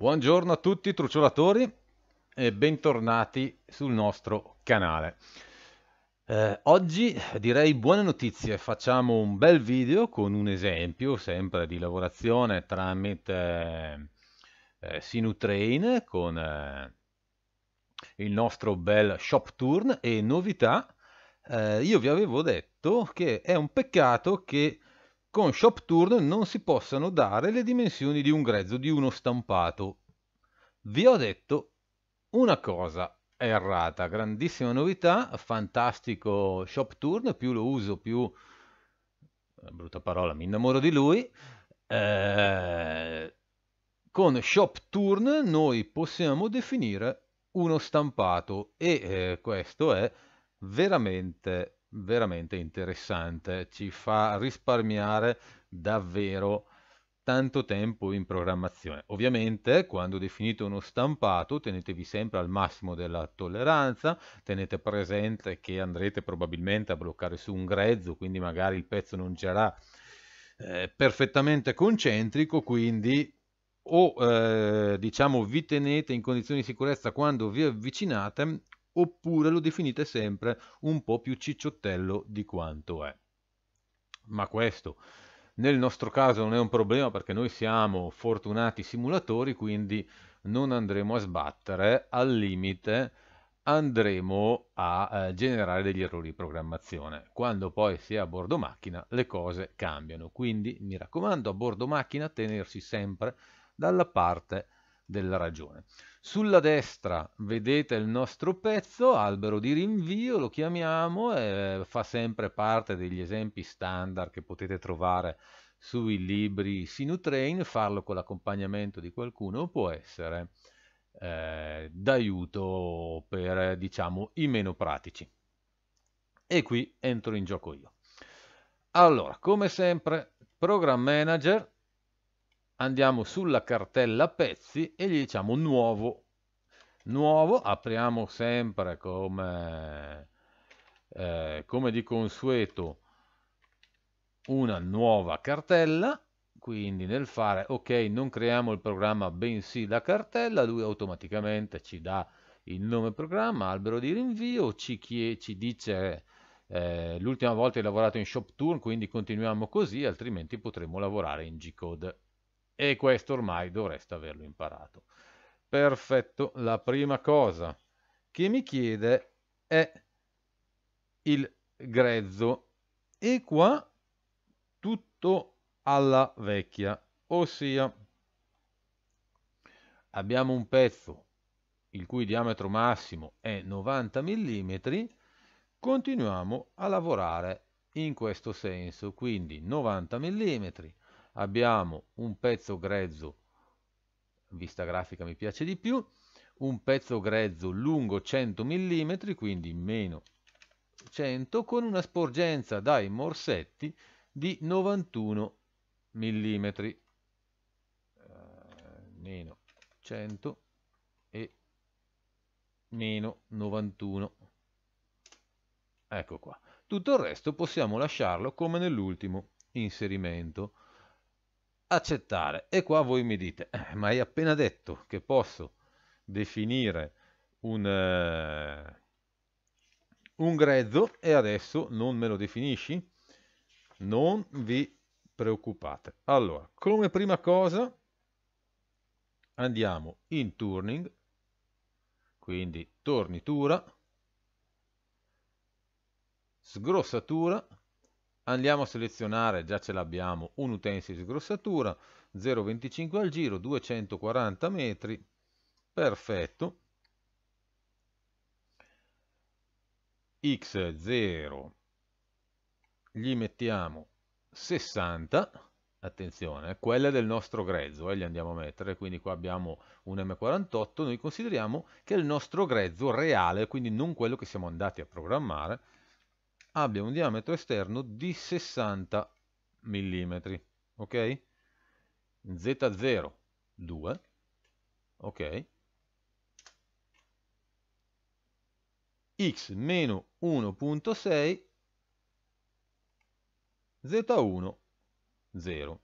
Buongiorno a tutti truciolatori e bentornati sul nostro canale. Eh, oggi direi buone notizie, facciamo un bel video con un esempio sempre di lavorazione tramite eh, Sinutrain con eh, il nostro bel shop turn e novità. Eh, io vi avevo detto che è un peccato che con Shop Turn non si possano dare le dimensioni di un grezzo di uno stampato. Vi ho detto una cosa errata, grandissima novità, fantastico Shop Turn, più lo uso più... brutta parola, mi innamoro di lui. Eh, con Shop Turn noi possiamo definire uno stampato e eh, questo è veramente veramente interessante, ci fa risparmiare davvero tanto tempo in programmazione. Ovviamente quando definite uno stampato tenetevi sempre al massimo della tolleranza, tenete presente che andrete probabilmente a bloccare su un grezzo, quindi magari il pezzo non sarà eh, perfettamente concentrico, quindi o eh, diciamo vi tenete in condizioni di sicurezza quando vi avvicinate oppure lo definite sempre un po' più cicciottello di quanto è. Ma questo nel nostro caso non è un problema perché noi siamo fortunati simulatori, quindi non andremo a sbattere, al limite andremo a eh, generare degli errori di programmazione. Quando poi si è a bordo macchina le cose cambiano, quindi mi raccomando a bordo macchina tenersi sempre dalla parte della ragione. Sulla destra vedete il nostro pezzo, albero di rinvio, lo chiamiamo, eh, fa sempre parte degli esempi standard che potete trovare sui libri Sinutrain, farlo con l'accompagnamento di qualcuno può essere eh, d'aiuto per diciamo i meno pratici. E qui entro in gioco io. Allora, come sempre, Program Manager, andiamo sulla cartella pezzi e gli diciamo nuovo. Nuovo, apriamo sempre come, eh, come di consueto una nuova cartella quindi nel fare ok non creiamo il programma bensì la cartella lui automaticamente ci dà il nome programma albero di rinvio ci, chie, ci dice eh, l'ultima volta hai lavorato in shop turn quindi continuiamo così altrimenti potremo lavorare in G-code e questo ormai dovreste averlo imparato. Perfetto, la prima cosa che mi chiede è il grezzo. E qua tutto alla vecchia, ossia abbiamo un pezzo il cui diametro massimo è 90 mm, continuiamo a lavorare in questo senso, quindi 90 mm, abbiamo un pezzo grezzo, vista grafica mi piace di più, un pezzo grezzo lungo 100 mm, quindi meno 100, con una sporgenza dai morsetti di 91 mm, eh, meno 100 e meno 91. Ecco qua. Tutto il resto possiamo lasciarlo come nell'ultimo inserimento accettare. E qua voi mi dite, eh, ma hai appena detto che posso definire un, eh, un grezzo e adesso non me lo definisci? Non vi preoccupate. Allora, come prima cosa andiamo in turning, quindi tornitura, sgrossatura, Andiamo a selezionare, già ce l'abbiamo, un utensile sgrossatura, 0,25 al giro, 240 metri, perfetto. x0 gli mettiamo 60 attenzione eh, quella del nostro grezzo eh, gli andiamo a mettere quindi qua abbiamo un m48 noi consideriamo che è il nostro grezzo reale quindi non quello che siamo andati a programmare abbia un diametro esterno di 60 mm, ok? Z0, 2, ok? x meno 1.6, z1, 0.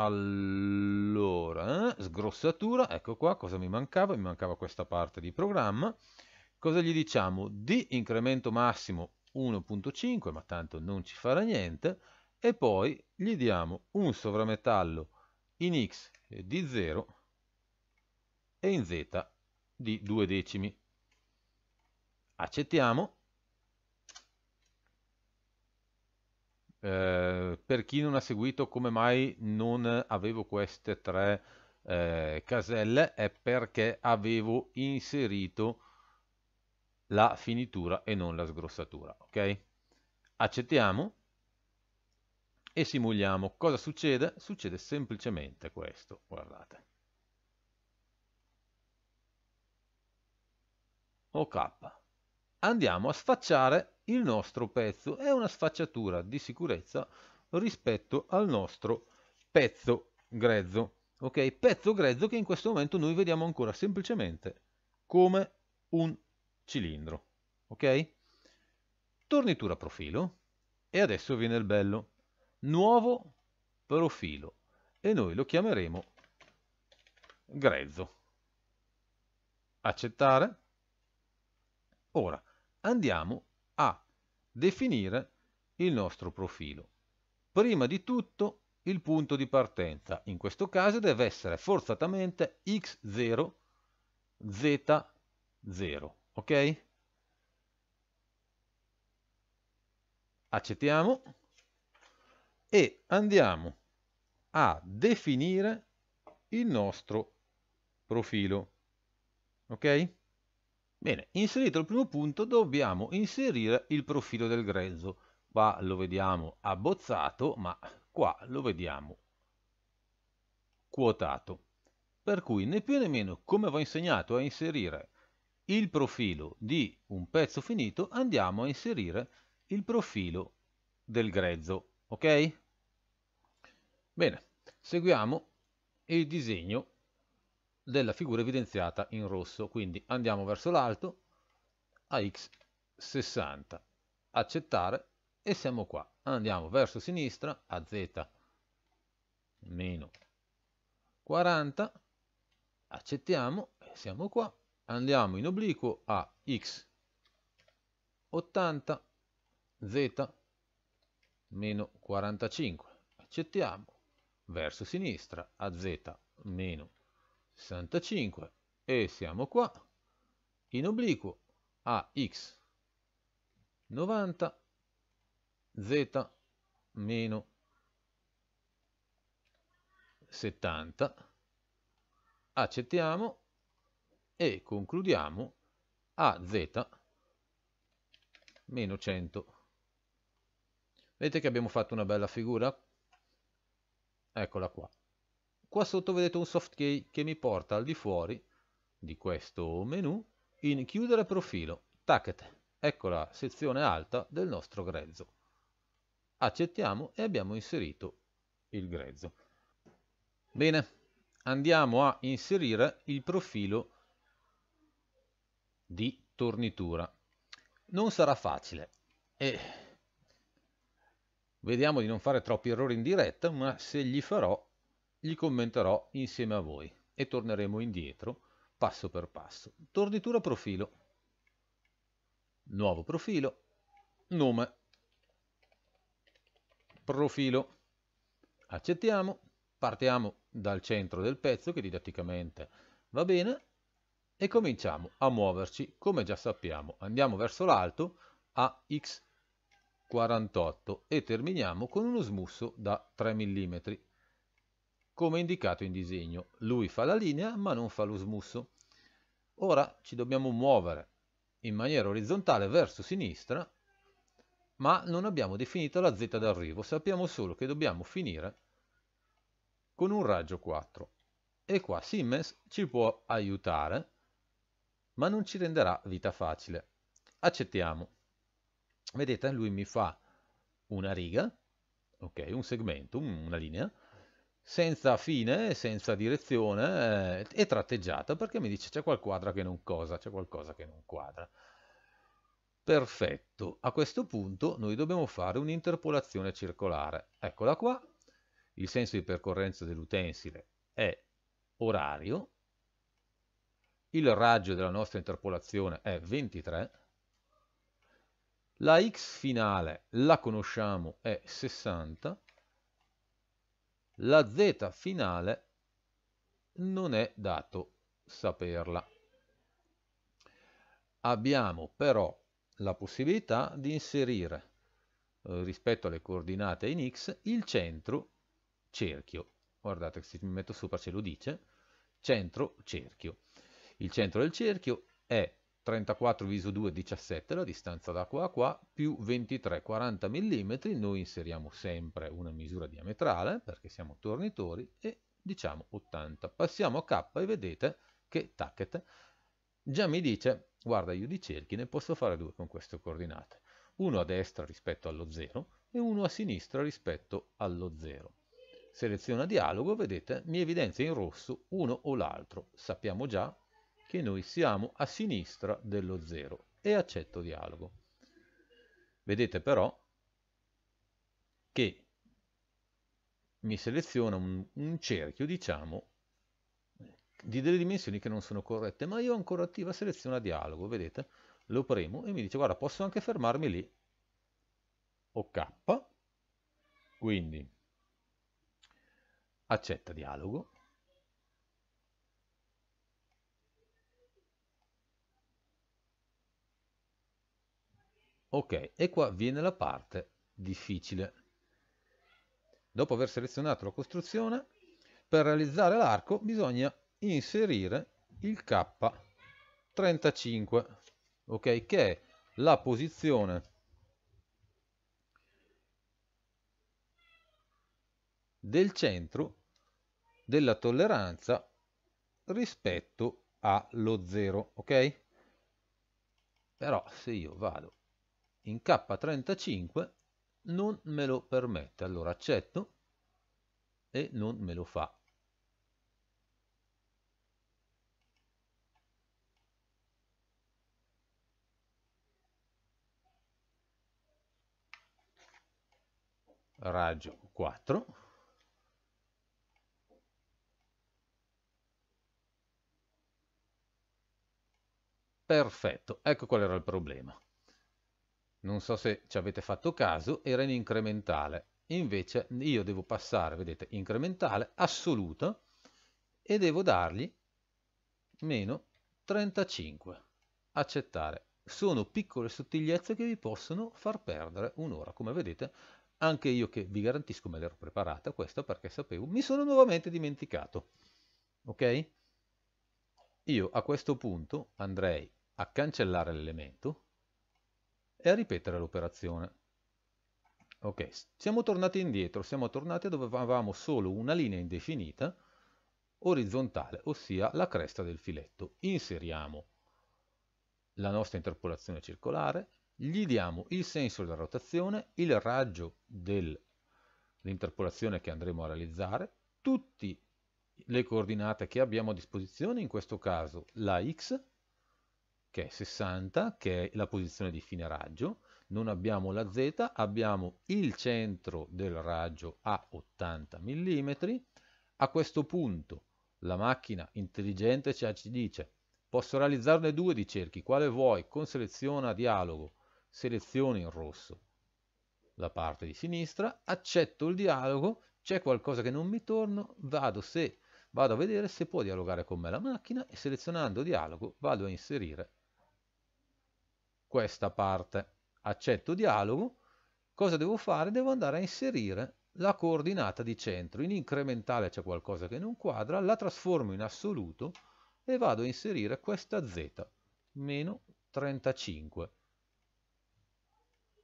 Al... Allora, eh, sgrossatura, ecco qua, cosa mi mancava? Mi mancava questa parte di programma. Cosa gli diciamo? Di incremento massimo 1.5, ma tanto non ci farà niente, e poi gli diamo un sovrametallo in x di 0 e in z di 2 decimi. Accettiamo Eh, per chi non ha seguito come mai non avevo queste tre eh, caselle è perché avevo inserito la finitura e non la sgrossatura. Ok? Accettiamo e simuliamo. Cosa succede? Succede semplicemente questo, guardate. OK. Andiamo a sfacciare il nostro pezzo è una sfacciatura di sicurezza rispetto al nostro pezzo grezzo. Ok? Pezzo grezzo che in questo momento noi vediamo ancora semplicemente come un cilindro. Ok? Tornitura profilo e adesso viene il bello. Nuovo profilo e noi lo chiameremo grezzo. Accettare. Ora andiamo a definire il nostro profilo. Prima di tutto il punto di partenza, in questo caso deve essere forzatamente x0, z0, ok? Accettiamo e andiamo a definire il nostro profilo, ok? Bene, inserito il primo punto dobbiamo inserire il profilo del grezzo. Qua lo vediamo abbozzato, ma qua lo vediamo quotato. Per cui né più né meno come va insegnato a inserire il profilo di un pezzo finito, andiamo a inserire il profilo del grezzo. Ok? Bene, seguiamo il disegno della figura evidenziata in rosso. Quindi andiamo verso l'alto, a x60, accettare e siamo qua. Andiamo verso sinistra, a z meno 40, accettiamo e siamo qua. Andiamo in obliquo a x80, z meno 45, accettiamo, verso sinistra a z meno 40. 65 e siamo qua in obliquo a x 90 z meno 70 accettiamo e concludiamo a z meno 100 vedete che abbiamo fatto una bella figura eccola qua Qua sotto vedete un soft key che mi porta al di fuori di questo menu in chiudere profilo. Tacket. Ecco la sezione alta del nostro grezzo. Accettiamo e abbiamo inserito il grezzo. Bene, andiamo a inserire il profilo di tornitura. Non sarà facile e vediamo di non fare troppi errori in diretta, ma se gli farò li commenterò insieme a voi e torneremo indietro passo per passo. Tornitura profilo. Nuovo profilo. Nome. Profilo. Accettiamo. Partiamo dal centro del pezzo che didatticamente va bene e cominciamo a muoverci come già sappiamo. Andiamo verso l'alto a x48 e terminiamo con uno smusso da 3 mm come indicato in disegno. Lui fa la linea ma non fa lo smusso. Ora ci dobbiamo muovere in maniera orizzontale verso sinistra, ma non abbiamo definito la z d'arrivo, sappiamo solo che dobbiamo finire con un raggio 4. E qua Siemens ci può aiutare, ma non ci renderà vita facile. Accettiamo. Vedete, lui mi fa una riga, ok, un segmento, una linea, senza fine, senza direzione eh, e tratteggiata perché mi dice c'è qualcosa che non cosa, c'è qualcosa che non quadra. Perfetto, a questo punto noi dobbiamo fare un'interpolazione circolare. Eccola qua, il senso di percorrenza dell'utensile è orario, il raggio della nostra interpolazione è 23, la x finale la conosciamo è 60, la z finale non è dato saperla. Abbiamo però la possibilità di inserire eh, rispetto alle coordinate in x il centro cerchio. Guardate, se mi metto sopra ce lo dice, centro cerchio. Il centro del cerchio è 34 viso 2 17 la distanza da qua a qua più 23 40 mm noi inseriamo sempre una misura diametrale perché siamo tornitori e diciamo 80 passiamo a K e vedete che tacket già mi dice guarda io di cerchi ne posso fare due con queste coordinate uno a destra rispetto allo 0 e uno a sinistra rispetto allo 0 seleziona dialogo vedete mi evidenzia in rosso uno o l'altro sappiamo già che noi siamo a sinistra dello 0 e accetto dialogo. Vedete però che mi seleziona un, un cerchio, diciamo, di delle dimensioni che non sono corrette, ma io ancora attiva seleziona dialogo, vedete? Lo premo e mi dice, guarda, posso anche fermarmi lì. O K, quindi accetta dialogo ok e qua viene la parte difficile dopo aver selezionato la costruzione per realizzare l'arco bisogna inserire il K35 ok che è la posizione del centro della tolleranza rispetto allo 0 ok però se io vado in K35 non me lo permette. Allora accetto e non me lo fa. raggio 4 perfetto ecco qual era il problema non so se ci avete fatto caso, era in incrementale. Invece io devo passare, vedete, incrementale, assoluta, e devo dargli meno 35. Accettare. Sono piccole sottigliezze che vi possono far perdere un'ora. Come vedete, anche io che vi garantisco me l'ero preparata questa perché sapevo, mi sono nuovamente dimenticato. Ok? Io a questo punto andrei a cancellare l'elemento, e a ripetere l'operazione. Ok, siamo tornati indietro, siamo tornati dove avevamo solo una linea indefinita orizzontale, ossia la cresta del filetto. Inseriamo la nostra interpolazione circolare, gli diamo il senso della rotazione, il raggio dell'interpolazione che andremo a realizzare, tutte le coordinate che abbiamo a disposizione, in questo caso la x, che è 60, che è la posizione di fine raggio, non abbiamo la Z, abbiamo il centro del raggio a 80 mm, a questo punto la macchina intelligente ci dice posso realizzarne due di cerchi, quale vuoi, con seleziona dialogo, selezioni in rosso la parte di sinistra, accetto il dialogo, c'è qualcosa che non mi torno, vado, se, vado a vedere se può dialogare con me la macchina e selezionando dialogo vado a inserire questa parte. Accetto dialogo. Cosa devo fare? Devo andare a inserire la coordinata di centro. In incrementale c'è qualcosa che non quadra, la trasformo in assoluto e vado a inserire questa z, meno 35.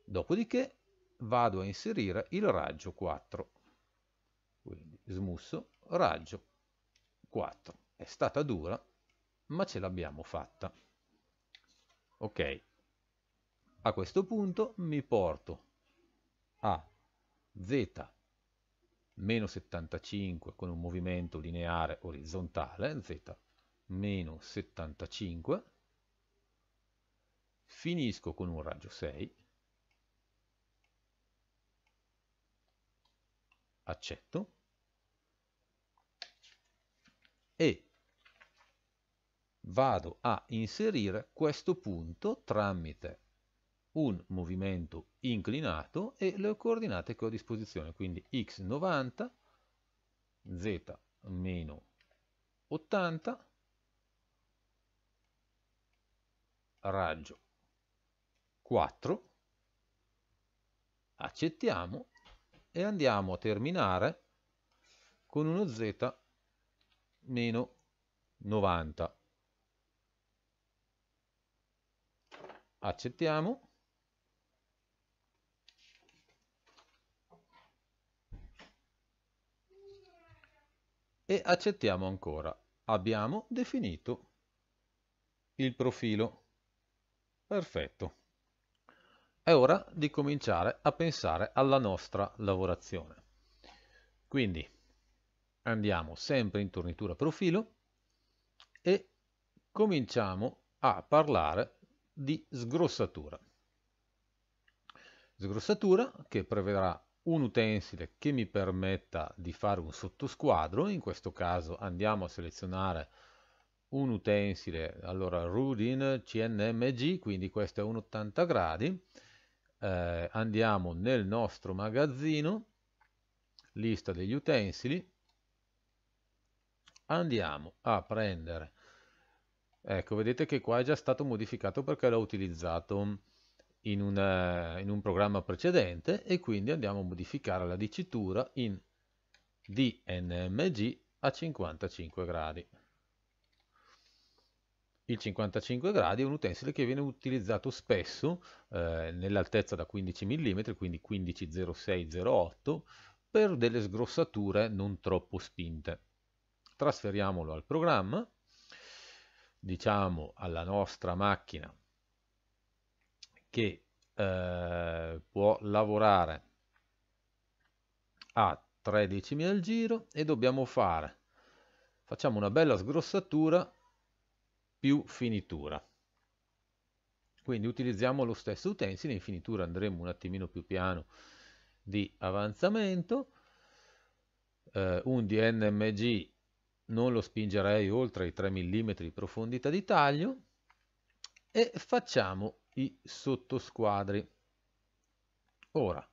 Dopodiché vado a inserire il raggio 4. Quindi smusso raggio 4. È stata dura, ma ce l'abbiamo fatta. Ok. A questo punto mi porto a z meno 75 con un movimento lineare orizzontale, z meno 75, finisco con un raggio 6, accetto, e vado a inserire questo punto tramite un movimento inclinato e le coordinate che ho a disposizione, quindi x 90, z meno 80, raggio 4, accettiamo e andiamo a terminare con uno z meno 90. Accettiamo. e accettiamo ancora. Abbiamo definito il profilo. Perfetto. È ora di cominciare a pensare alla nostra lavorazione. Quindi andiamo sempre in tornitura profilo e cominciamo a parlare di sgrossatura. Sgrossatura che prevedrà un utensile che mi permetta di fare un sottosquadro, in questo caso andiamo a selezionare un utensile, allora Rudin CNMG, quindi questo è un 80 gradi, eh, andiamo nel nostro magazzino, lista degli utensili, andiamo a prendere, ecco vedete che qua è già stato modificato perché l'ho utilizzato in, una, eh, in un programma precedente e quindi andiamo a modificare la dicitura in DNMG a 55 gradi. Il 55 gradi è un utensile che viene utilizzato spesso eh, nell'altezza da 15 mm, quindi 150608, per delle sgrossature non troppo spinte. Trasferiamolo al programma, diciamo alla nostra macchina che eh, può lavorare a 3 decimi al giro e dobbiamo fare, facciamo una bella sgrossatura più finitura. Quindi utilizziamo lo stesso utensile, in finitura andremo un attimino più piano di avanzamento, eh, un DNMG non lo spingerei oltre i 3 mm di profondità di taglio e facciamo i sottosquadri. Ora,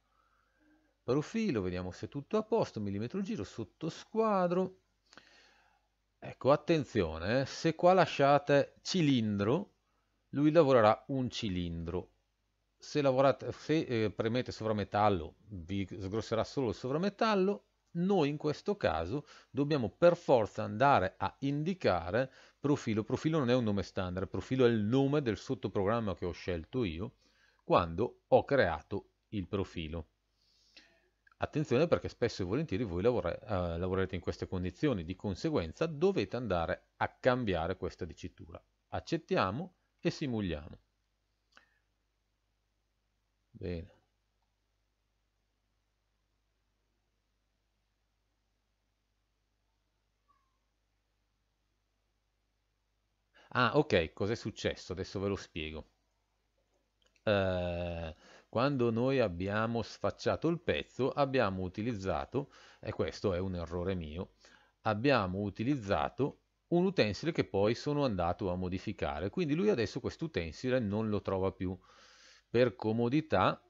profilo, vediamo se è tutto a posto, millimetro giro, sottosquadro. Ecco, attenzione, eh, se qua lasciate cilindro, lui lavorerà un cilindro. Se, lavorate, se eh, premete sovrametallo, vi sgrosserà solo il sovrametallo, noi in questo caso dobbiamo per forza andare a indicare profilo. Profilo non è un nome standard, profilo è il nome del sottoprogramma che ho scelto io quando ho creato il profilo. Attenzione perché spesso e volentieri voi lavora, eh, lavorerete in queste condizioni, di conseguenza dovete andare a cambiare questa dicitura. Accettiamo e simuliamo. Bene. Ah, ok, cos'è successo? Adesso ve lo spiego. Eh, quando noi abbiamo sfacciato il pezzo, abbiamo utilizzato, e questo è un errore mio, abbiamo utilizzato un utensile che poi sono andato a modificare. Quindi lui adesso questo utensile non lo trova più. Per comodità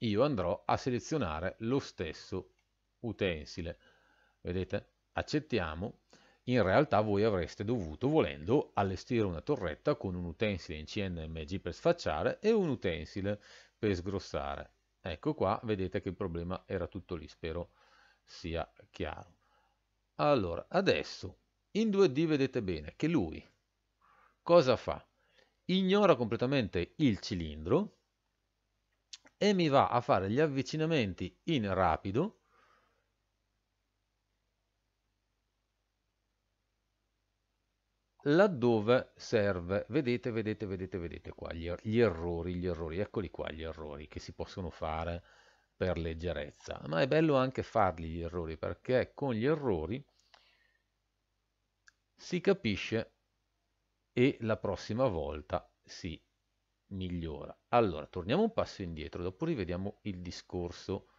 io andrò a selezionare lo stesso utensile. Vedete? Accettiamo in realtà voi avreste dovuto, volendo, allestire una torretta con un utensile in CNMG per sfacciare e un utensile per sgrossare. Ecco qua, vedete che il problema era tutto lì, spero sia chiaro. Allora, adesso, in 2D vedete bene che lui cosa fa? Ignora completamente il cilindro e mi va a fare gli avvicinamenti in rapido, laddove serve, vedete, vedete, vedete, vedete qua, gli, er-, gli, errori, gli errori, eccoli qua gli errori che si possono fare per leggerezza, ma è bello anche farli gli errori perché con gli errori si capisce e la prossima volta si migliora. Allora, torniamo un passo indietro, dopo rivediamo il discorso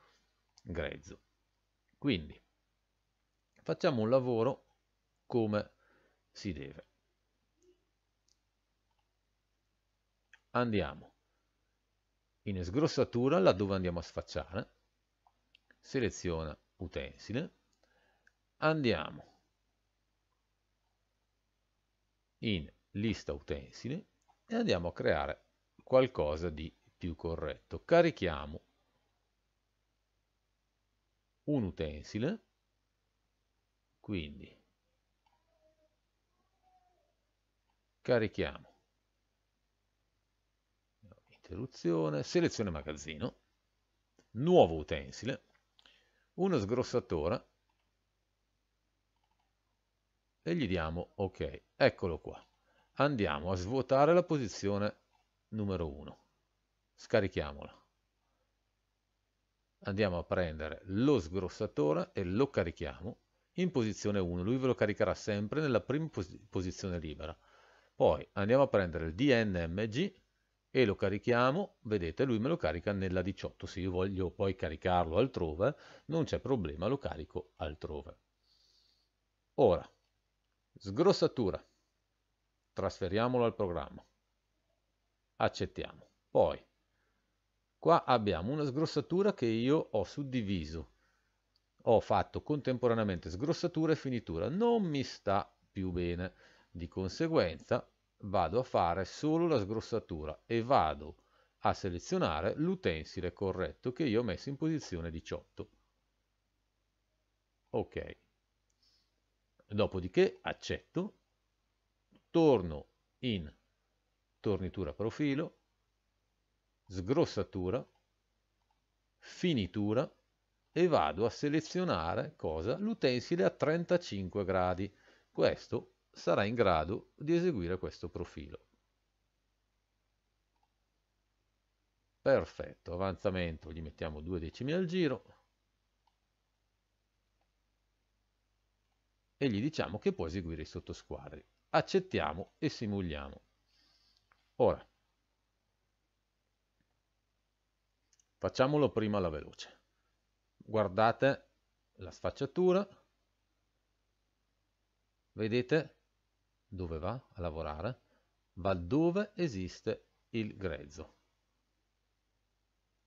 grezzo. Quindi, facciamo un lavoro come si deve. Andiamo in sgrossatura laddove andiamo a sfacciare, seleziona utensile, andiamo in lista utensili e andiamo a creare qualcosa di più corretto. Carichiamo un utensile, quindi Carichiamo. Interruzione, selezione magazzino, nuovo utensile, uno sgrossatore e gli diamo ok. Eccolo qua. Andiamo a svuotare la posizione numero 1. Scarichiamola. Andiamo a prendere lo sgrossatore e lo carichiamo in posizione 1. Lui ve lo caricherà sempre nella prima pos posizione libera. Poi andiamo a prendere il DNMG e lo carichiamo, vedete lui me lo carica nella 18, se io voglio poi caricarlo altrove non c'è problema, lo carico altrove. Ora, sgrossatura, trasferiamolo al programma, accettiamo. Poi, qua abbiamo una sgrossatura che io ho suddiviso, ho fatto contemporaneamente sgrossatura e finitura, non mi sta più bene di conseguenza vado a fare solo la sgrossatura e vado a selezionare l'utensile corretto che io ho messo in posizione 18. Ok. Dopodiché accetto, torno in tornitura profilo, sgrossatura, finitura e vado a selezionare cosa? L'utensile a 35 gradi. Questo sarà in grado di eseguire questo profilo. Perfetto, avanzamento, gli mettiamo due decimi al giro e gli diciamo che può eseguire i sottosquadri. Accettiamo e simuliamo. Ora, facciamolo prima alla veloce. Guardate la sfacciatura, vedete dove va a lavorare? Va dove esiste il grezzo.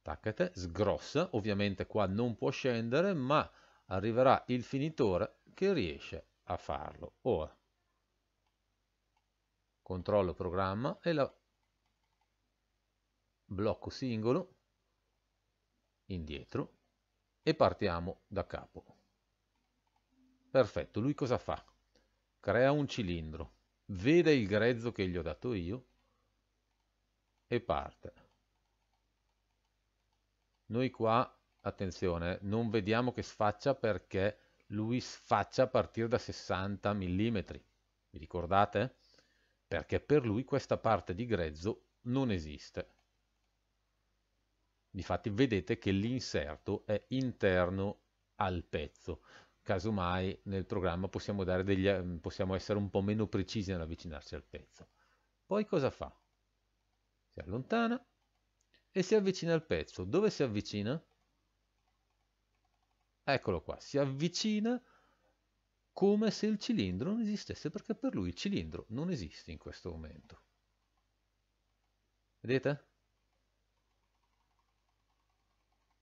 Tacchete, sgrossa, ovviamente qua non può scendere, ma arriverà il finitore che riesce a farlo. Ora, controllo programma e la blocco singolo, indietro, e partiamo da capo. Perfetto, lui cosa fa? crea un cilindro, vede il grezzo che gli ho dato io e parte. Noi qua, attenzione, eh, non vediamo che sfaccia perché lui sfaccia a partire da 60 mm. Vi ricordate? Perché per lui questa parte di grezzo non esiste. Difatti vedete che l'inserto è interno al pezzo casomai nel programma possiamo, degli, eh, possiamo essere un po' meno precisi nell'avvicinarci al pezzo. Poi cosa fa? Si allontana e si avvicina al pezzo. Dove si avvicina? Eccolo qua, si avvicina come se il cilindro non esistesse, perché per lui il cilindro non esiste in questo momento. Vedete?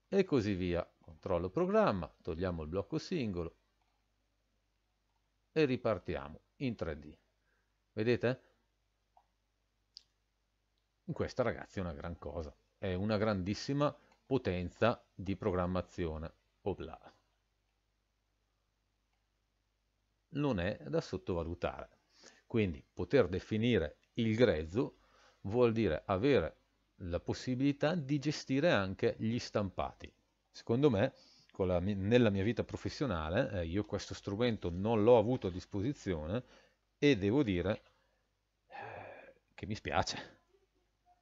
E così via controllo programma, togliamo il blocco singolo e ripartiamo in 3D. Vedete? Questa ragazzi è una gran cosa, è una grandissima potenza di programmazione. Obla. Non è da sottovalutare. Quindi poter definire il grezzo vuol dire avere la possibilità di gestire anche gli stampati. Secondo me, la, nella mia vita professionale, eh, io questo strumento non l'ho avuto a disposizione e devo dire eh, che mi spiace.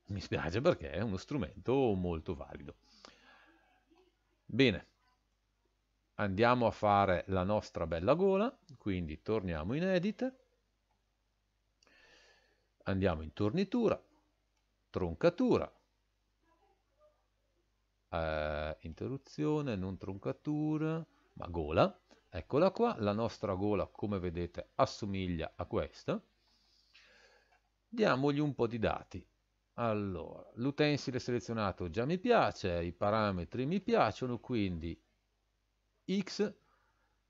Mi spiace perché è uno strumento molto valido. Bene, andiamo a fare la nostra bella gola, quindi torniamo in edit, andiamo in tornitura, troncatura, eh, interruzione, non troncatura, ma gola. Eccola qua, la nostra gola come vedete assomiglia a questa. Diamogli un po' di dati. Allora, l'utensile selezionato già mi piace, i parametri mi piacciono, quindi x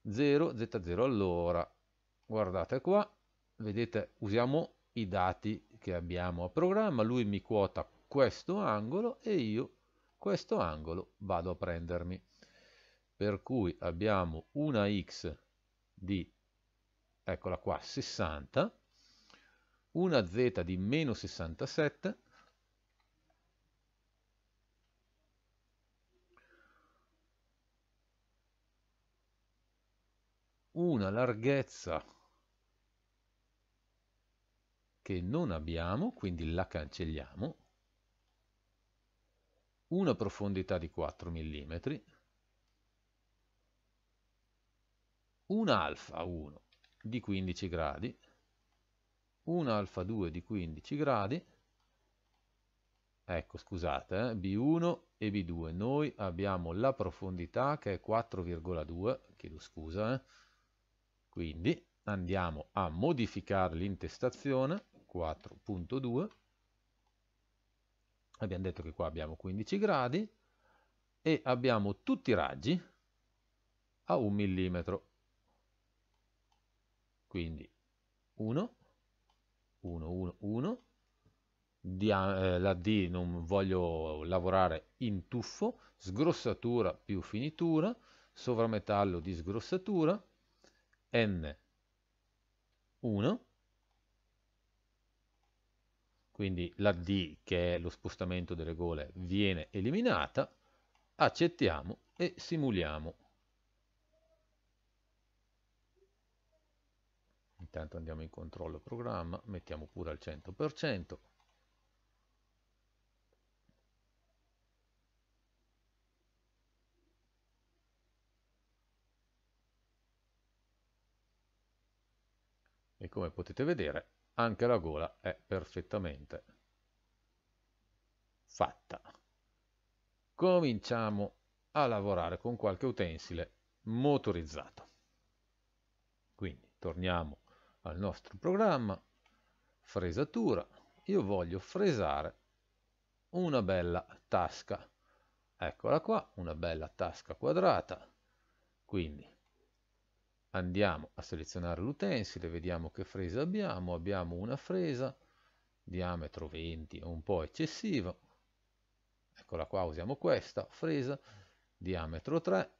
0, z0 all'ora. Guardate qua, vedete, usiamo i dati che abbiamo a programma, lui mi quota questo angolo e io questo angolo vado a prendermi. Per cui abbiamo una x di, eccola qua, 60, una z di meno 67, una larghezza che non abbiamo, quindi la cancelliamo, una profondità di 4 mm, un alfa 1 di 15 gradi, un alfa 2 di 15 gradi, ecco scusate, eh, B1 e B2, noi abbiamo la profondità che è 4,2, chiedo scusa, eh. quindi andiamo a modificare l'intestazione, 4.2, abbiamo detto che qua abbiamo 15 gradi e abbiamo tutti i raggi a un millimetro Quindi 1, 1, 1, 1. la D non voglio lavorare in tuffo, sgrossatura più finitura, sovrametallo di sgrossatura, N 1 quindi la D, che è lo spostamento delle gole, viene eliminata, accettiamo e simuliamo. Intanto andiamo in controllo programma, mettiamo pure al 100%. E come potete vedere anche la gola è perfettamente fatta. Cominciamo a lavorare con qualche utensile motorizzato. Quindi torniamo al nostro programma, fresatura, io voglio fresare una bella tasca. Eccola qua, una bella tasca quadrata. Quindi andiamo a selezionare l'utensile, vediamo che fresa abbiamo, abbiamo una fresa, diametro 20 un po' eccessivo, eccola qua, usiamo questa, fresa, diametro 3,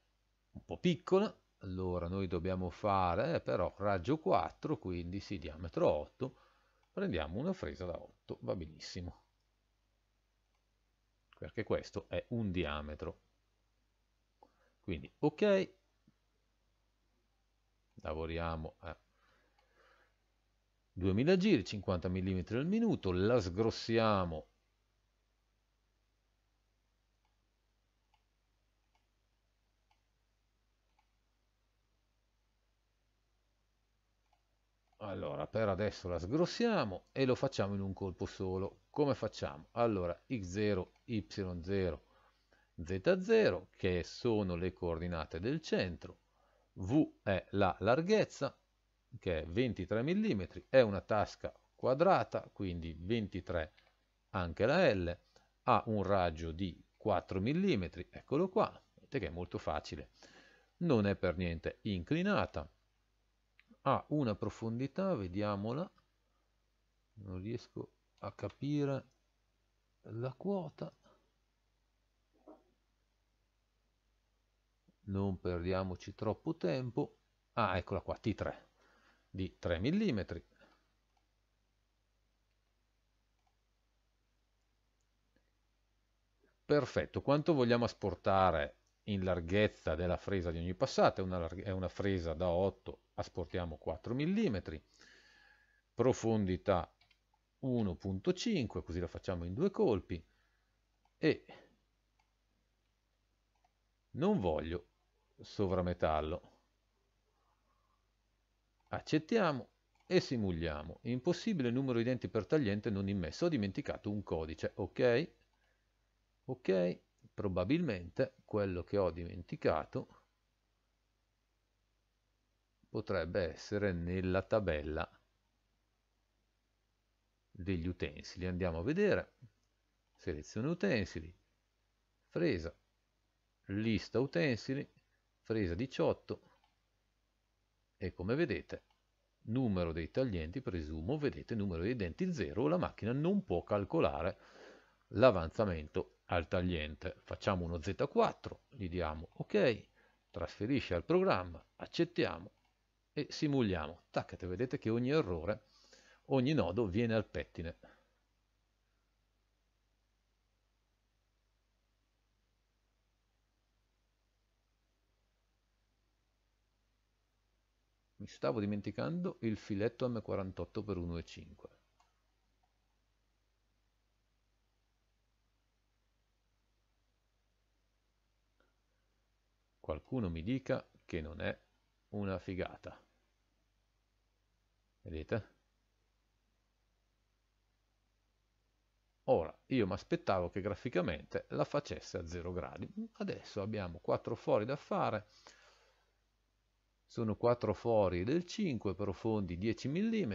un po' piccola, allora noi dobbiamo fare eh, però raggio 4, quindi sì, diametro 8, prendiamo una fresa da 8, va benissimo, perché questo è un diametro. Quindi ok, lavoriamo eh. a 2000 giri, 50 mm al minuto, la sgrossiamo Allora, per adesso la sgrossiamo e lo facciamo in un colpo solo. Come facciamo? Allora, x0, y0, z0, che sono le coordinate del centro, V è la larghezza, che è 23 mm, è una tasca quadrata, quindi 23 anche la L, ha un raggio di 4 mm, eccolo qua, vedete che è molto facile, non è per niente inclinata, ha una profondità, vediamola, non riesco a capire la quota, non perdiamoci troppo tempo, ah eccola qua, T3, di 3 mm, Perfetto, quanto vogliamo asportare in larghezza della fresa di ogni passata? È una, è una fresa da 8, asportiamo 4 mm, profondità 1.5, così la facciamo in due colpi, e non voglio sovrametallo. Accettiamo e simuliamo. Impossibile numero di denti per tagliente non immesso. Ho dimenticato un codice. Ok? Ok? Probabilmente quello che ho dimenticato potrebbe essere nella tabella degli utensili. Andiamo a vedere. Selezione utensili, fresa, lista utensili, presa 18 e come vedete numero dei taglienti presumo, vedete numero dei denti 0, la macchina non può calcolare l'avanzamento al tagliente. Facciamo uno Z4, gli diamo ok, trasferisce al programma, accettiamo e simuliamo. tac vedete che ogni errore, ogni nodo viene al pettine. stavo dimenticando il filetto M48 per 1,5. Qualcuno mi dica che non è una figata. Vedete? Ora, io mi aspettavo che graficamente la facesse a 0 gradi. Adesso abbiamo 4 fori da fare, sono quattro fori del 5 profondi 10 mm.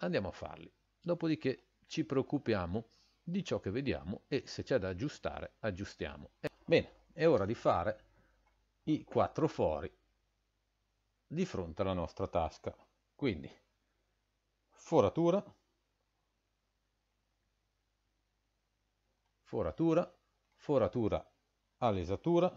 Andiamo a farli. Dopodiché ci preoccupiamo di ciò che vediamo e se c'è da aggiustare, aggiustiamo. Bene, è ora di fare i quattro fori di fronte alla nostra tasca. Quindi foratura, foratura, foratura all'esatura,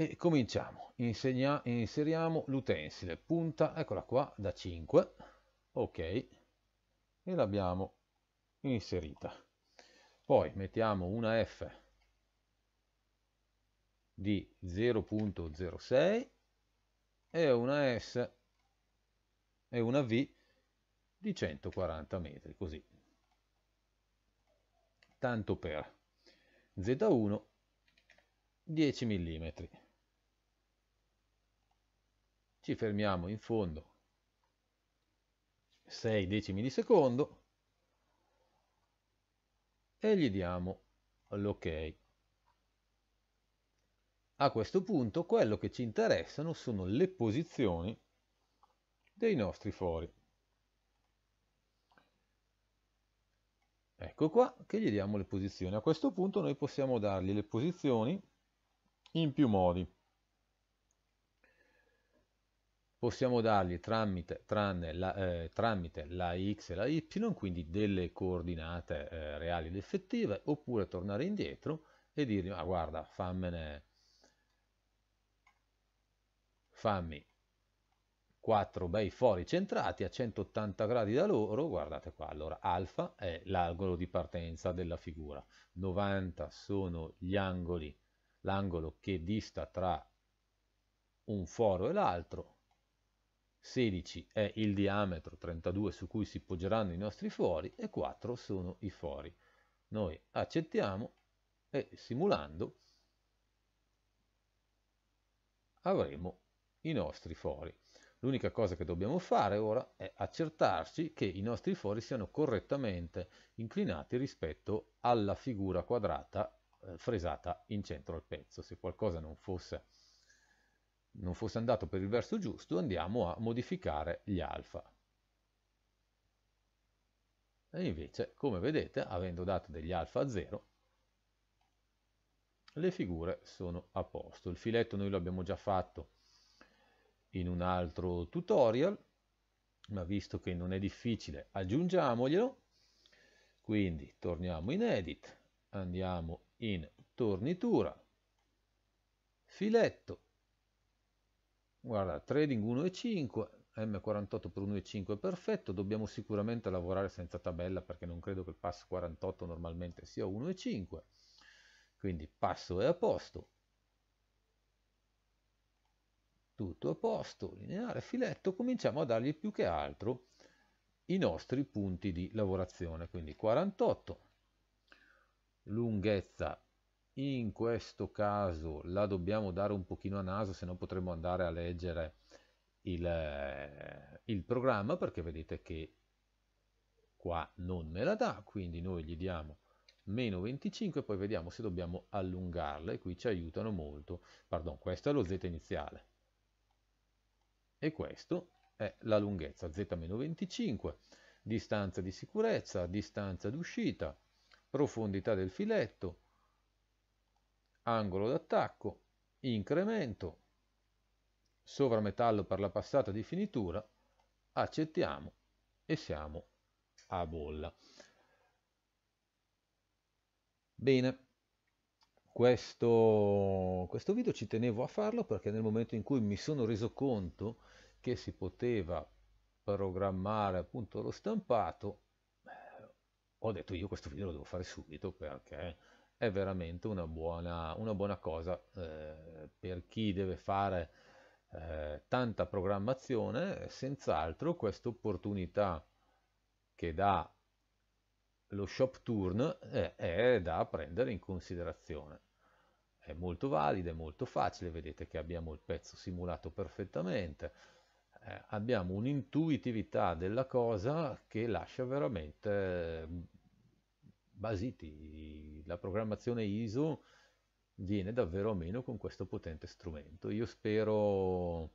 E cominciamo, Insegna, inseriamo l'utensile, punta, eccola qua, da 5, ok, e l'abbiamo inserita. Poi mettiamo una F di 0.06 e una S e una V di 140 metri, così. Tanto per Z1 10 mm ci fermiamo in fondo 6 decimi di secondo e gli diamo l'ok. A questo punto quello che ci interessano sono le posizioni dei nostri fori. Ecco qua che gli diamo le posizioni. A questo punto noi possiamo dargli le posizioni in più modi possiamo dargli tramite, la, eh, tramite la x e la y, quindi delle coordinate eh, reali ed effettive, oppure tornare indietro e dirgli, ah, guarda, fammene, fammi 4 bei fori centrati a 180 gradi da loro, guardate qua, allora alfa è l'angolo di partenza della figura, 90 sono gli angoli, l'angolo che dista tra un foro e l'altro, 16 è il diametro 32 su cui si poggeranno i nostri fori e 4 sono i fori. Noi accettiamo e simulando avremo i nostri fori. L'unica cosa che dobbiamo fare ora è accertarci che i nostri fori siano correttamente inclinati rispetto alla figura quadrata eh, fresata in centro al pezzo. Se qualcosa non fosse non fosse andato per il verso giusto, andiamo a modificare gli alfa. E invece, come vedete, avendo dato degli alfa a 0, le figure sono a posto. Il filetto noi lo abbiamo già fatto in un altro tutorial, ma visto che non è difficile aggiungiamoglielo. Quindi torniamo in Edit, andiamo in Tornitura, Filetto, Guarda, trading 1 e 5 M48 per 1 e 5 è perfetto, dobbiamo sicuramente lavorare senza tabella perché non credo che il pass 48 normalmente sia 1 e 5 quindi passo è a posto, tutto a posto, lineare, filetto, cominciamo a dargli più che altro i nostri punti di lavorazione, quindi 48, lunghezza in questo caso la dobbiamo dare un pochino a naso se no potremmo andare a leggere il, eh, il programma perché vedete che qua non me la dà quindi noi gli diamo meno 25 poi vediamo se dobbiamo allungarla e qui ci aiutano molto pardon questo è lo z iniziale e questo è la lunghezza z meno 25 distanza di sicurezza distanza d'uscita profondità del filetto angolo d'attacco, incremento, sovrametallo per la passata di finitura, accettiamo e siamo a bolla. Bene, questo, questo video ci tenevo a farlo perché nel momento in cui mi sono reso conto che si poteva programmare appunto lo stampato, eh, ho detto io questo video lo devo fare subito perché è veramente una buona, una buona cosa eh, per chi deve fare eh, tanta programmazione, senz'altro questa opportunità che dà lo shop turn eh, è da prendere in considerazione. È molto valida, è molto facile, vedete che abbiamo il pezzo simulato perfettamente, eh, abbiamo un'intuitività della cosa che lascia veramente basiti. La programmazione ISO viene davvero a meno con questo potente strumento. Io spero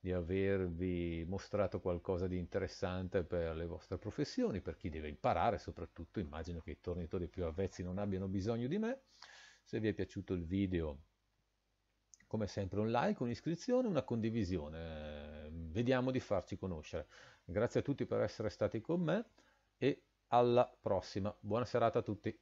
di avervi mostrato qualcosa di interessante per le vostre professioni, per chi deve imparare, soprattutto immagino che i tornitori più avvezzi non abbiano bisogno di me. Se vi è piaciuto il video, come sempre un like, un'iscrizione, una condivisione. Vediamo di farci conoscere. Grazie a tutti per essere stati con me e alla prossima. Buona serata a tutti.